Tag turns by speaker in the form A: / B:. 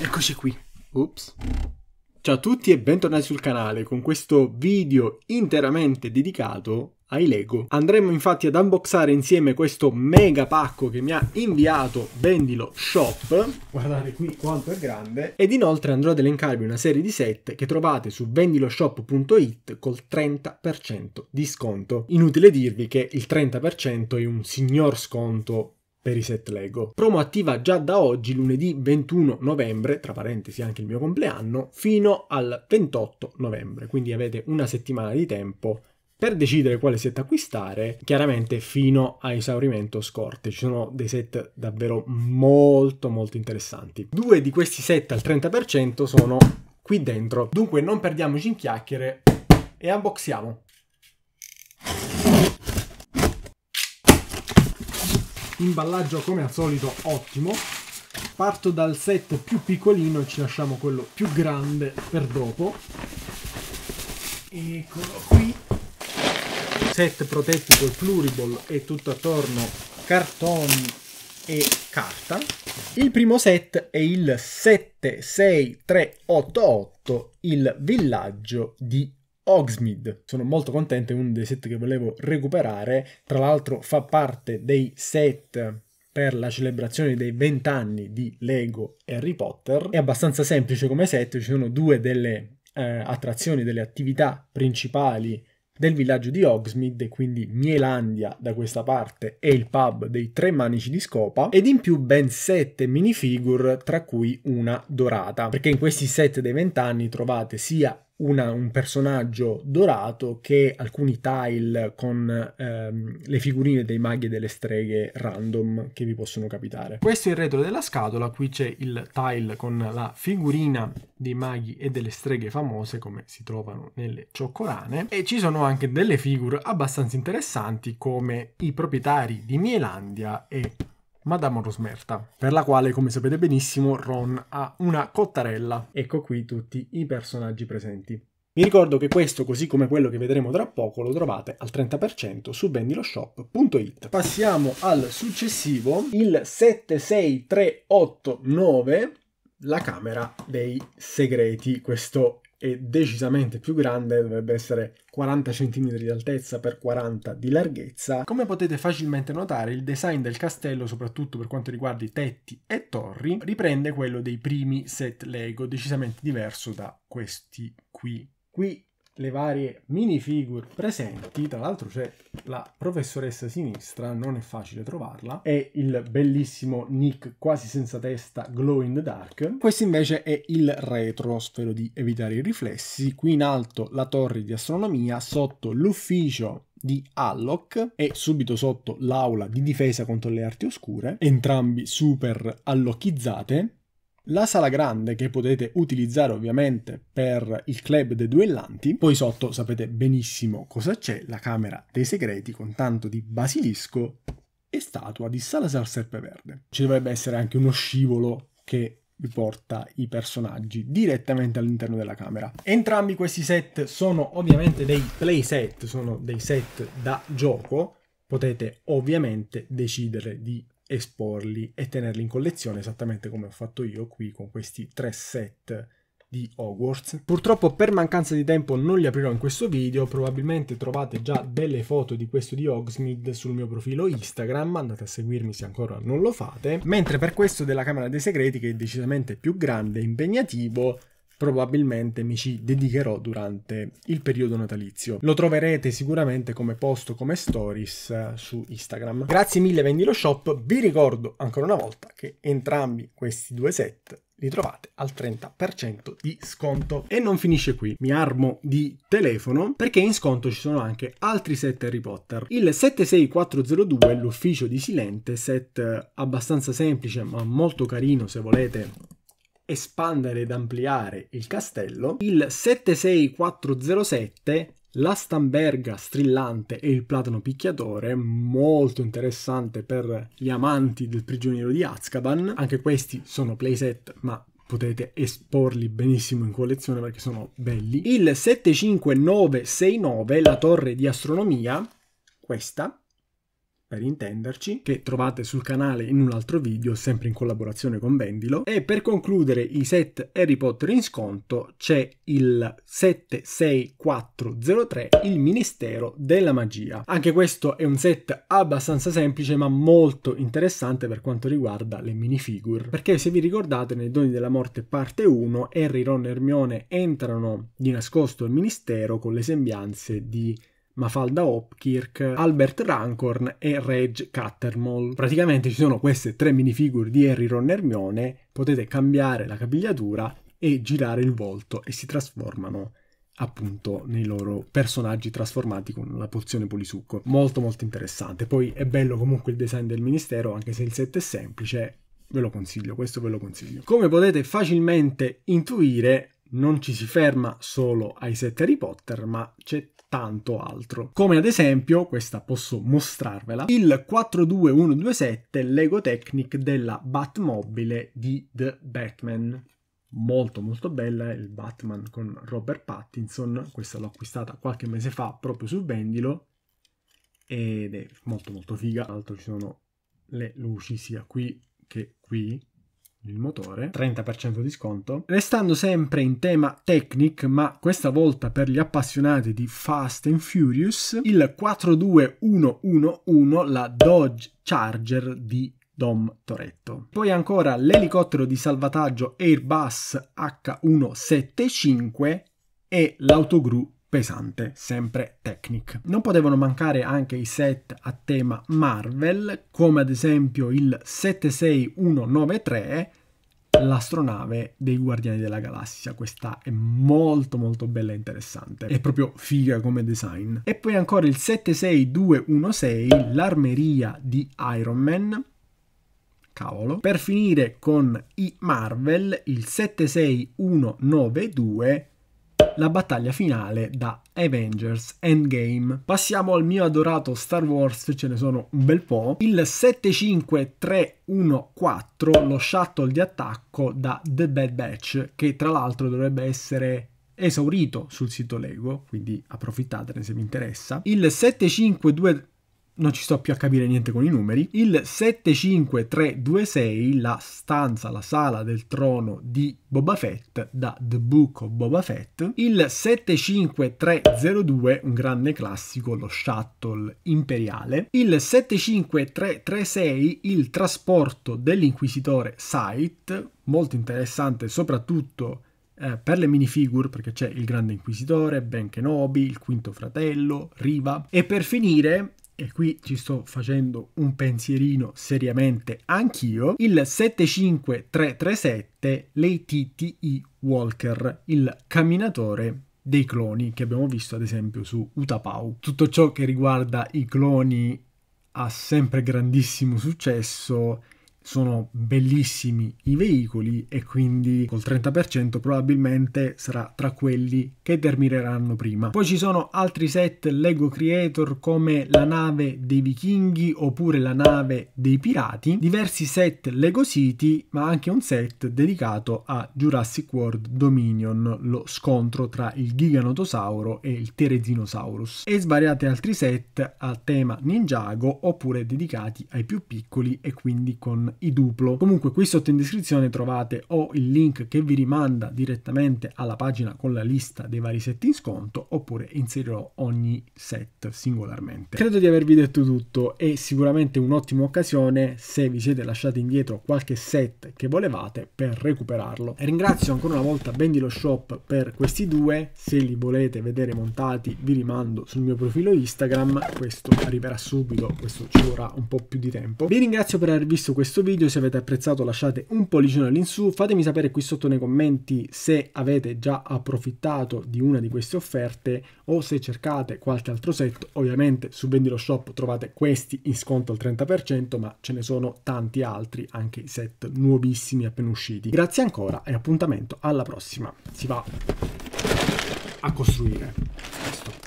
A: Eccoci qui. Ups. Ciao a tutti e bentornati sul canale con questo video interamente dedicato ai Lego. Andremo infatti ad unboxare insieme questo mega pacco che mi ha inviato Vendilo Shop. Guardate qui quanto è grande. Ed inoltre andrò ad elencarvi una serie di set che trovate su vendiloshop.it col 30% di sconto. Inutile dirvi che il 30% è un signor sconto per i set Lego. Promo attiva già da oggi, lunedì 21 novembre, tra parentesi anche il mio compleanno, fino al 28 novembre, quindi avete una settimana di tempo per decidere quale set acquistare, chiaramente fino a esaurimento scorte, ci sono dei set davvero molto molto interessanti. Due di questi set al 30% sono qui dentro, dunque non perdiamoci in chiacchiere e unboxiamo. imballaggio come al solito ottimo. Parto dal set più piccolino e ci lasciamo quello più grande per dopo. Eccolo qui. Set protetti col pluriball e tutto attorno cartoni e carta. Il primo set è il 76388, il villaggio di Hogsmeade. Sono molto contento, è uno dei set che volevo recuperare, tra l'altro fa parte dei set per la celebrazione dei 20 anni di Lego Harry Potter. È abbastanza semplice come set, ci sono due delle eh, attrazioni, delle attività principali del villaggio di Hogsmeade, quindi Mielandia da questa parte e il pub dei tre manici di scopa, ed in più ben sette minifigure, tra cui una dorata, perché in questi set dei vent'anni trovate sia una, un personaggio dorato che alcuni tile con ehm, le figurine dei maghi e delle streghe random che vi possono capitare. Questo è il retro della scatola, qui c'è il tile con la figurina dei maghi e delle streghe famose come si trovano nelle cioccolane e ci sono anche delle figure abbastanza interessanti come i proprietari di Mielandia e Madame Rosmerta, per la quale, come sapete benissimo, Ron ha una cottarella. Ecco qui tutti i personaggi presenti. Vi ricordo che questo, così come quello che vedremo tra poco, lo trovate al 30% su vendiloshop.it. Passiamo al successivo, il 76389, la Camera dei Segreti, questo e decisamente più grande, dovrebbe essere 40 cm di altezza per 40 di larghezza. Come potete facilmente notare, il design del castello, soprattutto per quanto riguarda i tetti e torri, riprende quello dei primi set Lego, decisamente diverso da questi qui. Qui le varie minifigure presenti. Tra l'altro c'è la professoressa sinistra, non è facile trovarla, e il bellissimo Nick quasi senza testa Glow in the Dark. Questo invece è il retro, spero di evitare i riflessi. Qui in alto la torre di astronomia, sotto l'ufficio di Alloc e subito sotto l'aula di difesa contro le arti oscure, entrambi super allocchizzate la sala grande che potete utilizzare ovviamente per il club dei duellanti, poi sotto sapete benissimo cosa c'è, la camera dei segreti con tanto di basilisco e statua di Salazar Serpeverde. Ci dovrebbe essere anche uno scivolo che vi porta i personaggi direttamente all'interno della camera. Entrambi questi set sono ovviamente dei playset, sono dei set da gioco, potete ovviamente decidere di esporli e tenerli in collezione esattamente come ho fatto io qui con questi tre set di Hogwarts. Purtroppo per mancanza di tempo non li aprirò in questo video, probabilmente trovate già delle foto di questo di Hogsmeade sul mio profilo Instagram, andate a seguirmi se ancora non lo fate, mentre per questo della Camera dei Segreti che è decisamente più grande e impegnativo probabilmente mi ci dedicherò durante il periodo natalizio. Lo troverete sicuramente come posto, come stories eh, su Instagram. Grazie mille Vendilo Shop, vi ricordo ancora una volta che entrambi questi due set li trovate al 30% di sconto. E non finisce qui, mi armo di telefono perché in sconto ci sono anche altri set Harry Potter. Il 76402 l'ufficio di Silente, set eh, abbastanza semplice ma molto carino se volete espandere ed ampliare il castello, il 76407 la Stamberga strillante e il platano picchiatore, molto interessante per gli amanti del prigioniero di Azkaban. Anche questi sono playset, ma potete esporli benissimo in collezione perché sono belli. Il 75969, la torre di astronomia, questa, per intenderci, che trovate sul canale in un altro video, sempre in collaborazione con Vendilo. E per concludere i set Harry Potter in sconto c'è il 76403, il Ministero della Magia. Anche questo è un set abbastanza semplice ma molto interessante per quanto riguarda le minifigure, perché se vi ricordate nei Doni della Morte parte 1, Harry, Ron e Hermione entrano di nascosto al Ministero con le sembianze di Mafalda Hopkirk, Albert Rancorn e Reg Cattermall. Praticamente ci sono queste tre minifigure di Harry, Ron e Hermione, potete cambiare la capigliatura e girare il volto e si trasformano appunto nei loro personaggi trasformati con la pozione polisucco. Molto molto interessante. Poi è bello comunque il design del ministero, anche se il set è semplice, ve lo consiglio, questo ve lo consiglio. Come potete facilmente intuire, non ci si ferma solo ai set Harry Potter, ma c'è tanto altro. Come ad esempio, questa posso mostrarvela, il 42127 Lego Technic della Batmobile di The Batman molto molto bella eh, il Batman con Robert Pattinson questa l'ho acquistata qualche mese fa proprio su Vendilo ed è molto molto figa tra l'altro ci sono le luci sia qui che qui il motore, 30% di sconto. Restando sempre in tema Technic, ma questa volta per gli appassionati di Fast and Furious, il 42111, la Dodge Charger di Dom Toretto. Poi ancora l'elicottero di salvataggio Airbus H175 e l'autogru pesante, sempre Technic. Non potevano mancare anche i set a tema Marvel, come ad esempio il 76193, l'astronave dei Guardiani della Galassia. Questa è molto molto bella e interessante. È proprio figa come design. E poi ancora il 76216, l'armeria di Iron Man. Cavolo. Per finire con i Marvel, il 76192 la battaglia finale da Avengers Endgame. Passiamo al mio adorato Star Wars, ce ne sono un bel po'. Il 75314, lo shuttle di attacco da The Bad Batch, che tra l'altro dovrebbe essere esaurito sul sito Lego, quindi approfittatene se vi interessa. Il 752 non ci sto più a capire niente con i numeri. Il 75326, la stanza, la sala del trono di Boba Fett, da The Book of Boba Fett. Il 75302, un grande classico, lo shuttle imperiale. Il 75336, il trasporto dell'inquisitore Sait, molto interessante soprattutto eh, per le minifigure, perché c'è il Grande Inquisitore, Ben Kenobi, il Quinto Fratello, Riva, e per finire e qui ci sto facendo un pensierino seriamente anch'io, il 75337 l'ATTI Walker, il camminatore dei cloni che abbiamo visto ad esempio su Utapau. Tutto ciò che riguarda i cloni ha sempre grandissimo successo sono bellissimi i veicoli e quindi col 30% probabilmente sarà tra quelli che termineranno prima. Poi ci sono altri set Lego Creator come la nave dei vichinghi oppure la nave dei pirati, diversi set Lego City ma anche un set dedicato a Jurassic World Dominion, lo scontro tra il Giganotosauro e il terezinosaurus e svariati altri set a tema Ninjago oppure dedicati ai più piccoli e quindi con i duplo. Comunque qui sotto in descrizione trovate o il link che vi rimanda direttamente alla pagina con la lista dei dei vari set in sconto oppure inserirò ogni set singolarmente. Credo di avervi detto tutto e sicuramente un'ottima occasione se vi siete lasciati indietro qualche set che volevate per recuperarlo. Ringrazio ancora una volta Bendy lo Shop per questi due, se li volete vedere montati vi rimando sul mio profilo Instagram, questo arriverà subito, questo ci vorrà un po' più di tempo. Vi ringrazio per aver visto questo video, se avete apprezzato lasciate un pollicino all'insù, fatemi sapere qui sotto nei commenti se avete già approfittato di una di queste offerte o se cercate qualche altro set, ovviamente su Vendilo Shop trovate questi in sconto al 30%, ma ce ne sono tanti altri, anche set nuovissimi appena usciti. Grazie ancora e appuntamento alla prossima. Si va a costruire. Questo.